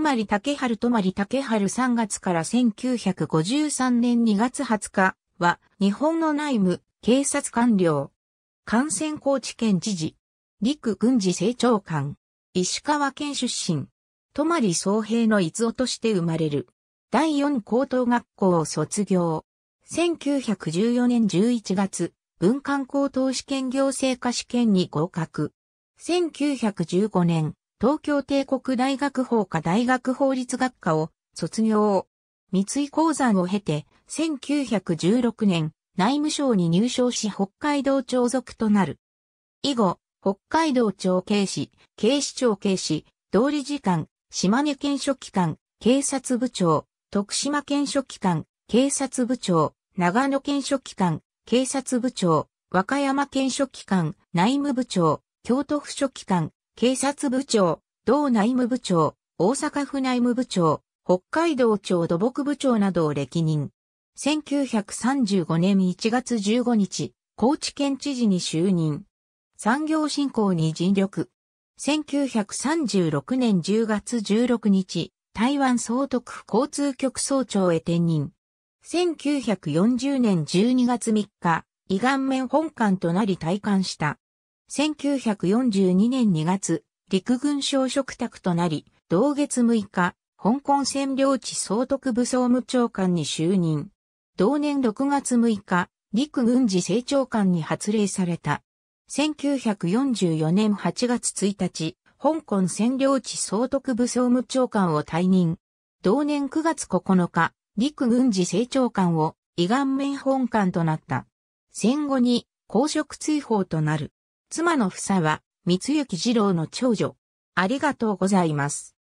泊竹春泊竹春3月から1953年2月20日は、日本の内務、警察官僚。感染高知県知事。陸軍事政長官。石川県出身。泊総平の逸夫として生まれる。第四高等学校を卒業。1914年11月、文官高等試験行政科試験に合格。1915年、東京帝国大学法科大学法律学科を卒業。三井鉱山を経て、1916年、内務省に入省し北海道庁属となる。以後、北海道庁警視、警視庁警視、道理次官、島根県書記官、警察部長、徳島県書記官、警察部長、長野県書記官、警察部長、和歌山県書記官、内務部長、京都府書記官、警察部長、道内務部長、大阪府内務部長、北海道庁土木部長などを歴任。1935年1月15日、高知県知事に就任。産業振興に尽力。1936年10月16日、台湾総督府交通局総長へ転任。1940年12月3日、胃が面本館となり退官した。1942年2月、陸軍省嘱託となり、同月6日、香港占領地総督部総務長官に就任。同年6月6日、陸軍事政長官に発令された。1944年8月1日、香港占領地総督部総務長官を退任。同年9月9日、陸軍事政長官を、胃顔面本官となった。戦後に公職追放となる。妻の房は、三幸二郎の長女。ありがとうございます。